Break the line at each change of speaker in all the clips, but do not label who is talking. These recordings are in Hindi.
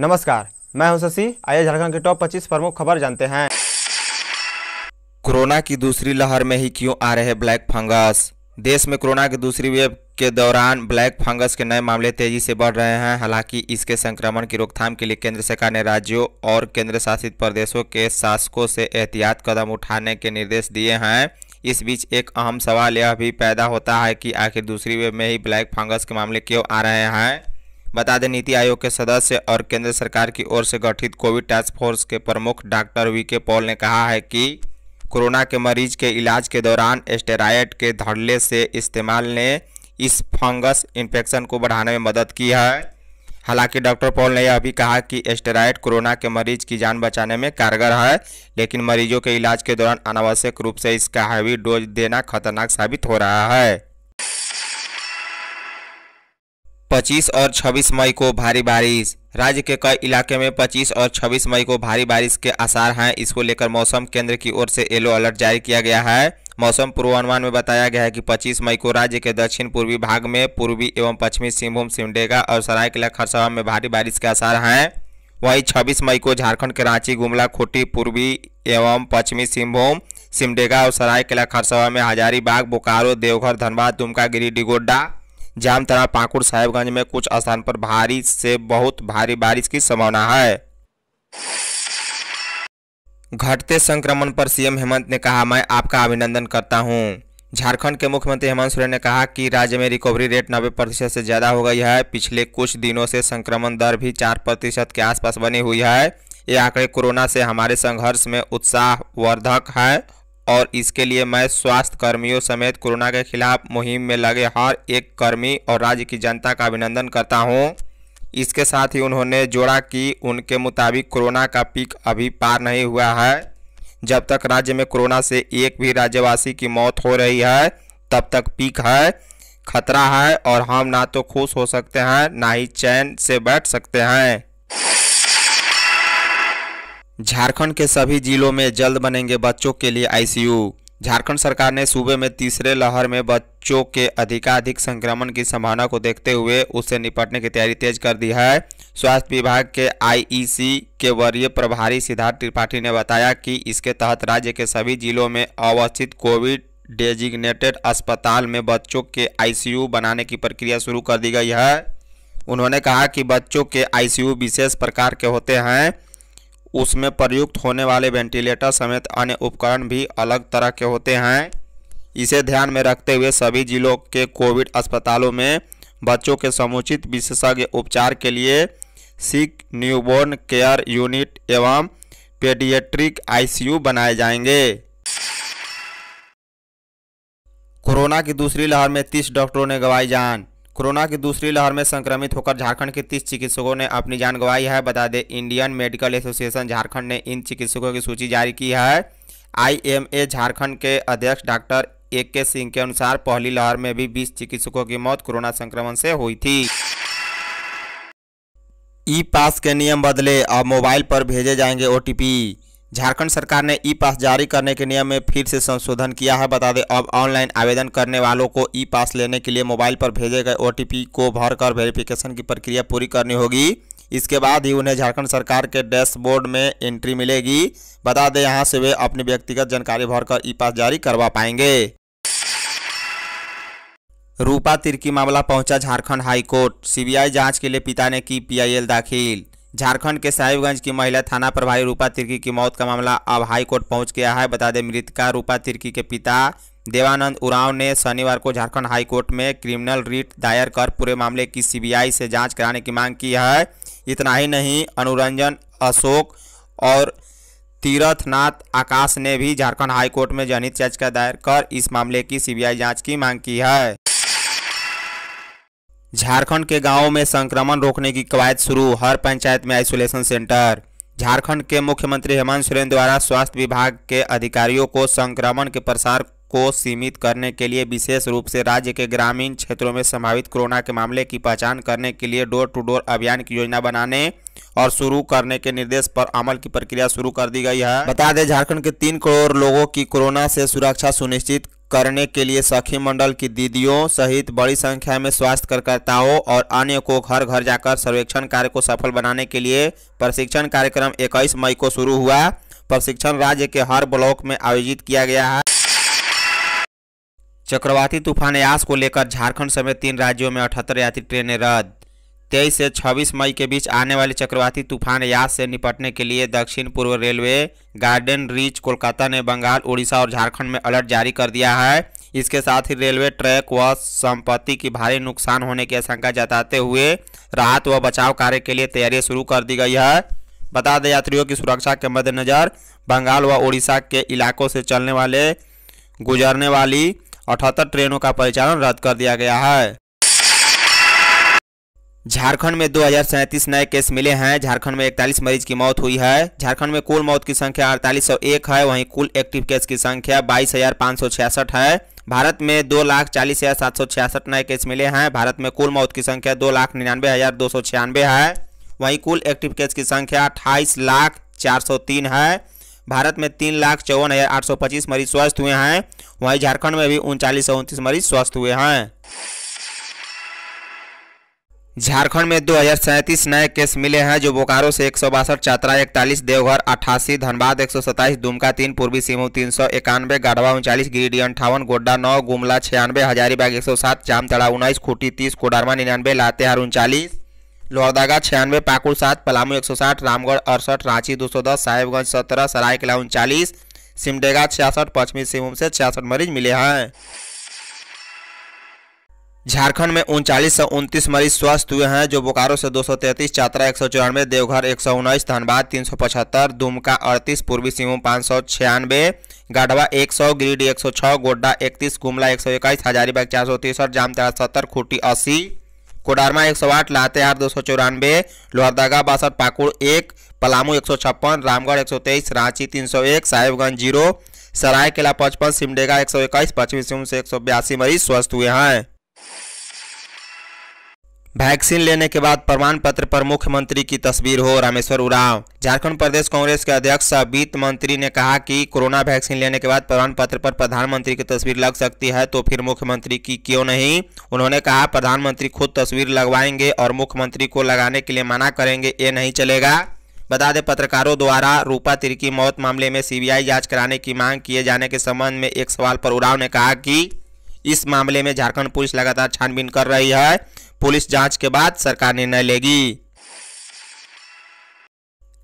नमस्कार मैं हूं शशि आइए झारखंड के टॉप 25 प्रमुख खबर जानते हैं कोरोना की दूसरी लहर में ही क्यों आ रहे ब्लैक फंगस देश में कोरोना की दूसरी वेव के दौरान ब्लैक फंगस के नए मामले तेजी से बढ़ रहे हैं हालांकि इसके संक्रमण की रोकथाम के लिए केंद्र सरकार ने राज्यों और केंद्र शासित प्रदेशों के शासकों से एहतियात कदम उठाने के निर्देश दिए हैं इस बीच एक अहम सवाल यह भी पैदा होता है कि आखिर दूसरी वेब में ही ब्लैक फंगस के मामले क्यों आ रहे हैं बता दें नीति आयोग के सदस्य और केंद्र सरकार की ओर से गठित कोविड टास्क फोर्स के प्रमुख डॉक्टर वी के पॉल ने कहा है कि कोरोना के मरीज के इलाज के दौरान एस्टेराइड के धड़ले से इस्तेमाल ने इस फंगस इन्फेक्शन को बढ़ाने में मदद की है हालांकि डॉक्टर पॉल ने यह भी कहा कि एस्टेराइड कोरोना के मरीज की जान बचाने में कारगर है लेकिन मरीजों के इलाज के दौरान अनावश्यक रूप से इसका हैवी डोज देना खतरनाक साबित हो रहा है 25 और 26 मई को भारी बारिश राज्य के कई इलाके में 25 और 26 मई को भारी बारिश के आसार हैं इसको लेकर मौसम केंद्र की ओर से येलो अलर्ट जारी किया गया है मौसम पूर्वानुमान में बताया गया है कि 25 मई को राज्य के दक्षिण पूर्वी भाग में पूर्वी एवं पश्चिमी सिंहभूम सिमडेगा और सरायकला खरसावा में भारी बारिश के आसार हैं वहीं 26 मई को झारखंड के रांची गुमला खूटी पूर्वी एवं पश्चिमी सिंहभूम सिमडेगा और सरायकला खरसावा में हजारीबाग बोकारो देवघर धनबाद दुमका गिरी डिगोड्डा जामतरा पाकुड़ साहेबगंज में कुछ स्थान पर भारी से बहुत भारी बारिश की संभावना है घटते संक्रमण पर सीएम हेमंत ने कहा मैं आपका अभिनंदन करता हूँ झारखंड के मुख्यमंत्री हेमंत सोरेन ने कहा कि राज्य में रिकवरी रेट नब्बे प्रतिशत से ज़्यादा हो गई है पिछले कुछ दिनों से संक्रमण दर भी चार प्रतिशत के आसपास बनी हुई है ये आंकड़े कोरोना से हमारे संघर्ष में उत्साहवर्धक है और इसके लिए मैं स्वास्थ्य कर्मियों समेत कोरोना के खिलाफ मुहिम में लगे हर एक कर्मी और राज्य की जनता का अभिनंदन करता हूँ इसके साथ ही उन्होंने जोड़ा कि उनके मुताबिक कोरोना का पीक अभी पार नहीं हुआ है जब तक राज्य में कोरोना से एक भी राज्यवासी की मौत हो रही है तब तक पीक है खतरा है और हम ना तो खुश हो सकते हैं ना ही चैन से बैठ सकते हैं झारखंड के सभी जिलों में जल्द बनेंगे बच्चों के लिए आईसीयू झारखंड सरकार ने सूबे में तीसरे लहर में बच्चों के अधिकाधिक संक्रमण की संभावना को देखते हुए उससे निपटने की तैयारी तेज कर दी है स्वास्थ्य विभाग के आईईसी के वरीय प्रभारी सिद्धार्थ त्रिपाठी ने बताया कि इसके तहत राज्य के सभी जिलों में अवस्थित कोविड डेजिग्नेटेड अस्पताल में बच्चों के आई बनाने की प्रक्रिया शुरू कर दी गई है उन्होंने कहा कि बच्चों के आई विशेष प्रकार के होते हैं उसमें प्रयुक्त होने वाले वेंटिलेटर समेत अन्य उपकरण भी अलग तरह के होते हैं इसे ध्यान में रखते हुए सभी जिलों के कोविड अस्पतालों में बच्चों के समुचित विशेषज्ञ उपचार के लिए सिक न्यूबोर्न केयर यूनिट एवं पेडिएट्रिक आईसीयू बनाए जाएंगे कोरोना की दूसरी लहर में तीस डॉक्टरों ने गवाई जान कोरोना की दूसरी लहर में संक्रमित होकर झारखंड के तीस चिकित्सकों ने अपनी जान गंवाई है बता दें इंडियन मेडिकल एसोसिएशन झारखंड ने इन चिकित्सकों की सूची जारी की है आईएमए झारखंड के अध्यक्ष डॉक्टर ए के सिंह के अनुसार पहली लहर में भी 20 चिकित्सकों की मौत कोरोना संक्रमण से हुई थी ई पास के नियम बदले अब मोबाइल पर भेजे जाएंगे ओटीपी झारखंड सरकार ने ई पास जारी करने के नियम में फिर से संशोधन किया है बता दें अब ऑनलाइन आवेदन करने वालों को ई पास लेने के लिए मोबाइल पर भेजे गए ओटीपी को भरकर वेरिफिकेशन की प्रक्रिया पूरी करनी होगी इसके बाद ही उन्हें झारखंड सरकार के डैशबोर्ड में एंट्री मिलेगी बता दें यहाँ से वे अपनी व्यक्तिगत जानकारी भरकर ई पास जारी करवा पाएंगे रूपा तिर्की मामला पहुंचा झारखंड हाईकोर्ट सीबीआई जांच के लिए पिता ने की पीआईएल दाखिल झारखंड के साहिबगंज की महिला थाना प्रभारी रूपा तिर्की की मौत का मामला अब हाईकोर्ट पहुंच गया है बता दें मृतका रूपा तिर्की के पिता देवानंद उरांव ने शनिवार को झारखंड हाईकोर्ट में क्रिमिनल रिट दायर कर पूरे मामले की सीबीआई से जांच कराने की मांग की है इतना ही नहीं अनुरंजन अशोक और तीरथनाथ आकाश ने भी झारखंड हाईकोर्ट में जनहित याचिका दायर कर इस मामले की सीबीआई जांच की मांग की है झारखंड के गांवों में संक्रमण रोकने की कवायद शुरू हर पंचायत में आइसोलेशन सेंटर झारखंड के मुख्यमंत्री हेमंत सोरेन द्वारा स्वास्थ्य विभाग के अधिकारियों को संक्रमण के प्रसार को सीमित करने के लिए विशेष रूप से राज्य के ग्रामीण क्षेत्रों में संभावित कोरोना के मामले की पहचान करने के लिए डोर टू डोर अभियान की योजना बनाने और शुरू करने के निर्देश पर अमल की प्रक्रिया शुरू कर दी गई है बता दें झारखंड के तीन करोड़ लोगों की कोरोना से सुरक्षा सुनिश्चित करने के लिए सखी मंडल की दीदियों सहित बड़ी संख्या में स्वास्थ्य कार्यकर्ताओं और अन्य को घर घर जाकर सर्वेक्षण कार्य को सफल बनाने के लिए प्रशिक्षण कार्यक्रम 21 मई को शुरू हुआ प्रशिक्षण राज्य के हर ब्लॉक में आयोजित किया गया है चक्रवाती तूफान यास को लेकर झारखंड समेत तीन राज्यों में अठहत्तर यात्री ट्रेनें रद्द तेईस से छब्बीस मई के बीच आने वाले चक्रवाती तूफान याद से निपटने के लिए दक्षिण पूर्व रेलवे गार्डन रीच कोलकाता ने बंगाल उड़ीसा और झारखंड में अलर्ट जारी कर दिया है इसके साथ ही रेलवे ट्रैक व संपत्ति की भारी नुकसान होने की आशंका जताते हुए राहत व बचाव कार्य के लिए तैयारी शुरू कर दी गई है बता दें यात्रियों की सुरक्षा के मद्देनज़र बंगाल व उड़ीसा के इलाकों से चलने वाले गुजरने वाली अठहत्तर ट्रेनों का परिचालन रद्द कर दिया गया है झारखंड में दो नए केस मिले हैं झारखंड में इकतालीस मरीज की मौत हुई है झारखंड में कुल मौत की संख्या अड़तालीस सौ एक है वहीं कुल एक्टिव केस की संख्या बाईस हजार पाँच सौ छियासठ है भारत में दो लाख चालीस हजार सात सौ छियासठ नए केस मिले हैं भारत में कुल मौत की संख्या दो लाख निन्यानवे हजार दो सौ छियानवे है वहीं कुल एक्टिव केस की संख्या अट्ठाईस लाख चार सौ तीन है भारत में तीन लाख चौवन हजार आठ सौ पच्चीस मरीज स्वस्थ हुए हैं वहीं झारखंड में भी उनचालीस सौ उनतीस मरीज स्वस्थ हुए हैं झारखंड में दो नए केस मिले हैं जो बोकारो से एक चतरा इकतालीस देवघर अठासी धनबाद एक दुमका तीन पूर्वी सिंहभूम तीन सौ इक्यानवे गढ़वा उनचालीस गिरिडीह अंठावन गोड्डा नौ गुमला छियानवे हजारीबाग एक सौ सात जामतड़ा उन्नीस खूटी तीस कोडरमा निन्यानवे लातेहार उनचालीस लोहरदगा छियानवे पाकुड़ सात पलामू एक सौ साठ रामगढ़ अड़सठ रांची दो सौ दस साहेबगंज सत्रह सरायकला उनचालीस सिमडेगा छियासठ पश्चिमी सिंहभूम से छियासठ मरीज मिले हैं झारखंड में उनचालीस सौ उनतीस मरीज स्वस्थ हुए हैं जो बोकारो से 233, चात्रा एक सौ चौरानवे देवघर एक सौ उन्नीस धनबाद तीन सौ पचहत्तर दुमका अड़तीस पूर्वी सिंहभूम पाँच सौ छियानवे गढ़वा एक सौ गिरिडीह एक सौ छः गोड्डा इकतीस गुमला एक सौ इक्कीस हजारीबाग चार सौ तिरसठ जामताड़ा सत्तर खूटी अस्सी कोडारमा एक सौ आठ लातेहार दो सौ चौरानवे लोहरदगा बासठ पाकुड़ एक पलामू एक सौ छप्पन रामगढ़ एक सौ तेईस रांची तीन सौ एक साहेबगंज जीरो सरायकेला पचपन सिमडेगा एक सौ इक्कीस पश्चिमी सिंहभूम से एक सौ बयासी मरीज स्वस्थ हुए हैं वैक्सीन लेने के बाद प्रमाण पत्र पर मुख्यमंत्री की तस्वीर हो रामेश्वर उराव झारखंड प्रदेश कांग्रेस के अध्यक्ष सह वित्त मंत्री ने कहा कि कोरोना वैक्सीन लेने के बाद प्रमाण पत्र पर प्रधानमंत्री की तस्वीर लग सकती है तो फिर मुख्यमंत्री की क्यों नहीं उन्होंने कहा प्रधानमंत्री खुद तस्वीर लगवाएंगे और मुख्यमंत्री को लगाने के लिए मना करेंगे ये नहीं चलेगा बता दें पत्रकारों द्वारा रूपा तिरकी मौत मामले में सीबीआई जांच कराने की मांग किए जाने के संबंध में एक सवाल पर उराव ने कहा कि इस मामले में झारखंड पुलिस लगातार छानबीन कर रही है पुलिस जांच के बाद सरकार निर्णय लेगी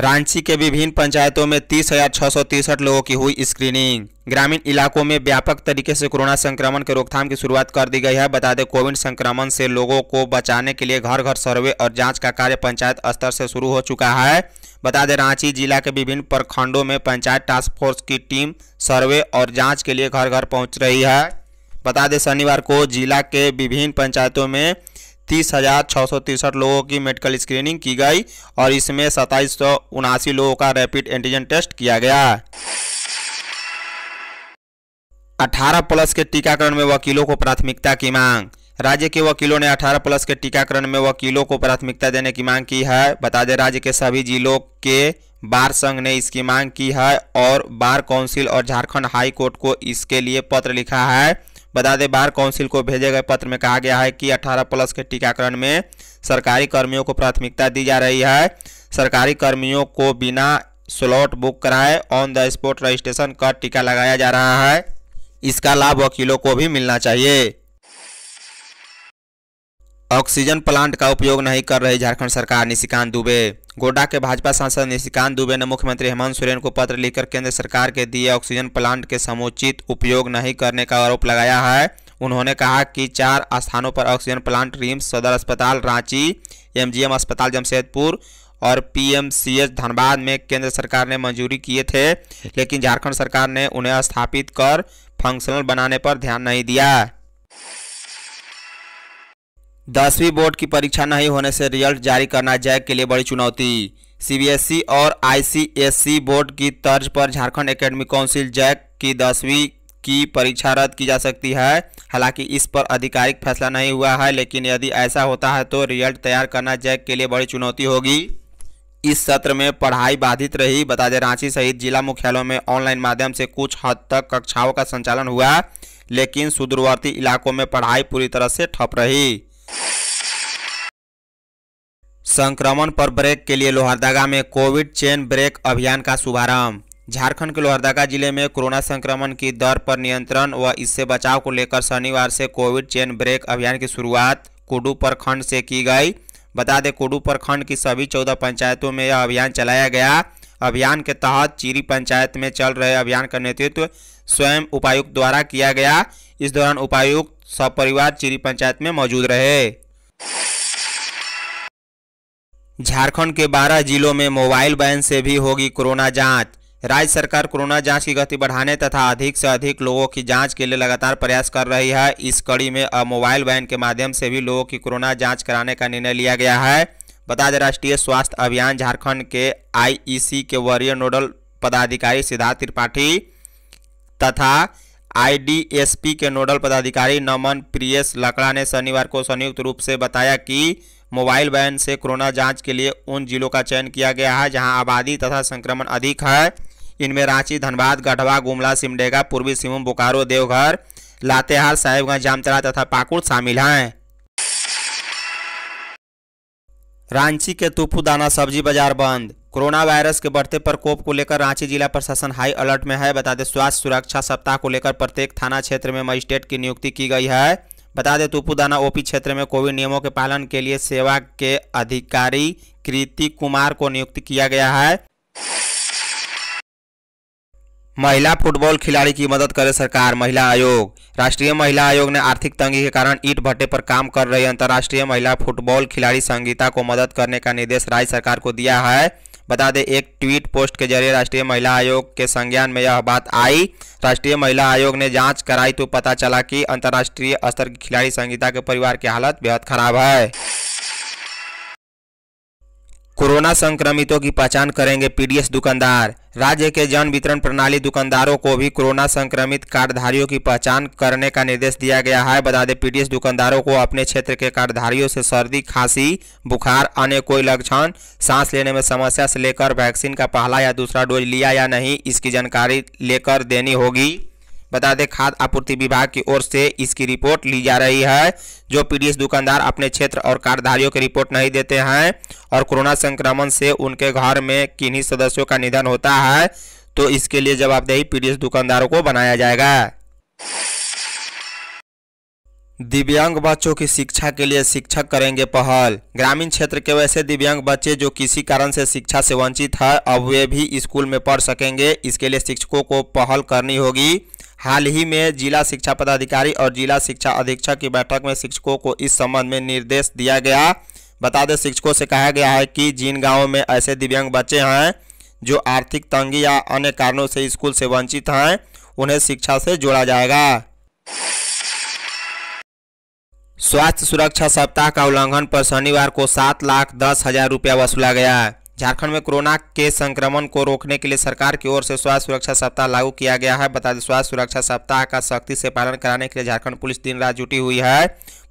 रांची के विभिन्न पंचायतों में तीस हजार छह सौ तिरसठ लोगों की हुई स्क्रीनिंग ग्रामीण इलाकों में व्यापक तरीके से कोरोना संक्रमण के रोकथाम की शुरुआत कर दी गई है बता दें कोविड संक्रमण से लोगों को बचाने के लिए घर घर सर्वे और जांच का कार्य पंचायत स्तर से शुरू हो चुका है बता दें रांची जिला के विभिन्न प्रखंडों में पंचायत टास्क फोर्स की टीम सर्वे और जाँच के लिए घर घर पहुँच रही है बता दें शनिवार को जिला के विभिन्न पंचायतों में तीस हज़ार छः सौ तिरसठ लोगों की मेडिकल स्क्रीनिंग की गई और इसमें सत्ताईस सौ उनासी लोगों का रैपिड एंटीजन टेस्ट किया गया 18 प्लस के टीकाकरण में वकीलों को प्राथमिकता की मांग राज्य के वकीलों ने 18 प्लस के टीकाकरण में वकीलों को प्राथमिकता देने की मांग की है बता दें राज्य के सभी जिलों के बार संघ ने इसकी मांग की है और बार काउंसिल और झारखंड हाई कोर्ट को इसके लिए पत्र लिखा है बता दें बार काउंसिल को भेजे गए पत्र में कहा गया है कि 18 प्लस के टीकाकरण में सरकारी कर्मियों को प्राथमिकता दी जा रही है सरकारी कर्मियों को बिना स्लॉट बुक कराए ऑन द स्पॉट रजिस्ट्रेशन का टीका लगाया जा रहा है इसका लाभ वकीलों को भी मिलना चाहिए ऑक्सीजन प्लांट का उपयोग नहीं कर रही झारखंड सरकार निशिकांत दुबे गोड्डा के भाजपा सांसद निशिकांत दुबे ने मुख्यमंत्री हेमंत सोरेन को पत्र लिखकर केंद्र सरकार के दिए ऑक्सीजन प्लांट के समुचित उपयोग नहीं करने का आरोप लगाया है उन्होंने कहा कि चार स्थानों पर ऑक्सीजन प्लांट रिम्स सदर अस्पताल रांची एमजीएम अस्पताल जमशेदपुर और पीएमसीएच धनबाद में केंद्र सरकार ने मंजूरी किए थे लेकिन झारखंड सरकार ने उन्हें स्थापित कर फंक्शनल बनाने पर ध्यान नहीं दिया दसवीं बोर्ड की परीक्षा नहीं होने से रिजल्ट जारी करना जैक के लिए बड़ी चुनौती सीबीएसई और आईसीएसई बोर्ड की तर्ज पर झारखंड एकेडमिक काउंसिल जैक की दसवीं की परीक्षा रद्द की जा सकती है हालांकि इस पर आधिकारिक फैसला नहीं हुआ है लेकिन यदि ऐसा होता है तो रिजल्ट तैयार करना जैक के लिए बड़ी चुनौती होगी इस सत्र में पढ़ाई बाधित रही बता दें रांची सहित जिला मुख्यालयों में ऑनलाइन माध्यम से कुछ हद तक कक्षाओं का संचालन हुआ लेकिन सुदूरवर्ती इलाकों में पढ़ाई पूरी तरह से ठप रही संक्रमण पर ब्रेक के लिए लोहरदगा में कोविड चेन ब्रेक अभियान का शुभारंभ झारखंड के लोहरदगा जिले में कोरोना संक्रमण की दर पर नियंत्रण व इससे बचाव को लेकर शनिवार से कोविड चेन ब्रेक अभियान की शुरुआत कुडू प्रखंड से की गई बता दें कुडू प्रखंड की सभी चौदह पंचायतों में यह अभियान चलाया गया अभियान के तहत चिरी पंचायत में चल रहे अभियान का नेतृत्व स्वयं उपायुक्त द्वारा किया गया इस दौरान उपायुक्त सपरिवार चिरी पंचायत में मौजूद रहे झारखंड के 12 जिलों में मोबाइल वैन से भी होगी कोरोना जांच राज्य सरकार कोरोना जांच की गति बढ़ाने तथा अधिक से अधिक लोगों की जांच के लिए लगातार प्रयास कर रही है इस कड़ी में अब मोबाइल वैन के माध्यम से भी लोगों की कोरोना जांच कराने का निर्णय लिया गया है बता दें राष्ट्रीय स्वास्थ्य अभियान झारखंड के आई के वरीय नोडल पदाधिकारी सिद्धार्थ त्रिपाठी तथा आईडीएसपी के नोडल पदाधिकारी नमन प्रियस लकड़ा ने शनिवार को संयुक्त रूप से बताया कि मोबाइल वैन से कोरोना जांच के लिए उन जिलों का चयन किया गया है जहां आबादी तथा संक्रमण अधिक है इनमें रांची धनबाद गढ़वा गुमला सिमडेगा पूर्वी सिंहभूम बोकारो देवघर लातेहार साहेबगंज जामतरा तथा पाकुड़ शामिल हैं रांची के दाना सब्जी बाजार बंद कोरोना वायरस के बढ़ते प्रकोप को लेकर रांची जिला प्रशासन हाई अलर्ट में है बता दें स्वास्थ्य सुरक्षा सप्ताह को लेकर प्रत्येक थाना क्षेत्र में मजिस्ट्रेट की नियुक्ति की गई है बता दें तुपुदाना ओपी क्षेत्र में कोविड नियमों के पालन के लिए सेवा के अधिकारी कृति कुमार को नियुक्त किया गया है महिला फुटबॉल खिलाड़ी की मदद करे सरकार महिला आयोग राष्ट्रीय महिला आयोग ने आर्थिक तंगी के कारण ईट भट्टे पर काम कर रही अंतर्राष्ट्रीय महिला फुटबॉल खिलाड़ी संगीता को मदद करने का निर्देश राज्य सरकार को दिया है बता दें एक ट्वीट पोस्ट के जरिए राष्ट्रीय महिला आयोग के संज्ञान में यह बात आई राष्ट्रीय महिला आयोग ने जांच कराई तो पता चला कि अंतर्राष्ट्रीय स्तर की खिलाड़ी संगीता के परिवार की हालत बेहद खराब है कोरोना संक्रमितों की पहचान करेंगे पीडीएस दुकानदार राज्य के जन वितरण प्रणाली दुकानदारों को भी कोरोना संक्रमित कार्डधारियों की पहचान करने का निर्देश दिया गया है बता दें पीडीएस दुकानदारों को अपने क्षेत्र के कार्डधारियों से सर्दी खांसी बुखार अन्य कोई लक्षण सांस लेने में समस्या से लेकर वैक्सीन का पहला या दूसरा डोज लिया या नहीं इसकी जानकारी लेकर देनी होगी बता दें खाद्य आपूर्ति विभाग की ओर से इसकी रिपोर्ट ली जा रही है जो पीडीएस दुकानदार अपने क्षेत्र और कार्डधारियों की रिपोर्ट नहीं देते हैं और कोरोना संक्रमण से उनके घर में किन्हीं सदस्यों का निधन होता है तो इसके लिए जवाबदेही पीडीएस दुकानदारों को बनाया जाएगा दिव्यांग बच्चों की शिक्षा के लिए शिक्षक करेंगे पहल ग्रामीण क्षेत्र के वैसे दिव्यांग बच्चे जो किसी कारण से शिक्षा से वंचित है अब वे भी स्कूल में पढ़ सकेंगे इसके लिए शिक्षकों को पहल करनी होगी हाल ही में जिला शिक्षा पदाधिकारी और जिला शिक्षा अधीक्षक की बैठक में शिक्षकों को इस संबंध में निर्देश दिया गया बता दें शिक्षकों से कहा गया है कि जिन गाँव में ऐसे दिव्यांग बच्चे हैं जो आर्थिक तंगी या अन्य कारणों से स्कूल से वंचित हैं उन्हें शिक्षा से जोड़ा जाएगा स्वास्थ्य सुरक्षा सप्ताह का उल्लंघन पर शनिवार को सात लाख दस हजार रुपया वसूला गया झारखंड में कोरोना के संक्रमण को रोकने के लिए सरकार की ओर से स्वास्थ्य सुरक्षा सप्ताह लागू किया गया है बता दें स्वास्थ्य सुरक्षा सप्ताह का सख्ती से पालन कराने के लिए झारखंड पुलिस दिन रात जुटी हुई है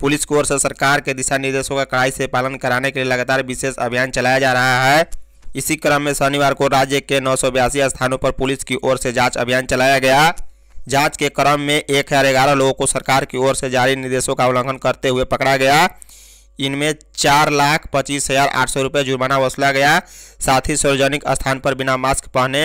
पुलिस की ओर से सरकार के दिशा निर्देशों का कड़ाई से पालन कराने के लिए लगातार विशेष अभियान चलाया जा रहा है इसी क्रम में शनिवार को राज्य के नौ स्थानों पर पुलिस की ओर से जाँच अभियान चलाया गया जाँच के क्रम में एक लोगों को सरकार की ओर से जारी निर्देशों का उल्लंघन करते हुए पकड़ा गया इनमें चार लाख पच्चीस हजार आठ सौ रुपये जुर्माना वसूला गया साथ ही सार्वजनिक स्थान पर बिना मास्क पहने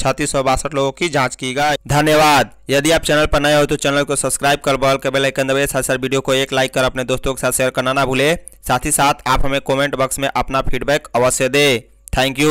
छत्तीस सौ बासठ लोगों की जांच की गई धन्यवाद यदि आप चैनल पर नए हो तो चैनल को सब्सक्राइब कर बॉल के बेल आइकन दबाइए साथ साथ वीडियो को एक लाइक कर अपने दोस्तों के साथ शेयर करना ना भूले साथ ही साथ आप हमें कॉमेंट बॉक्स में अपना फीडबैक अवश्य दे थैंक यू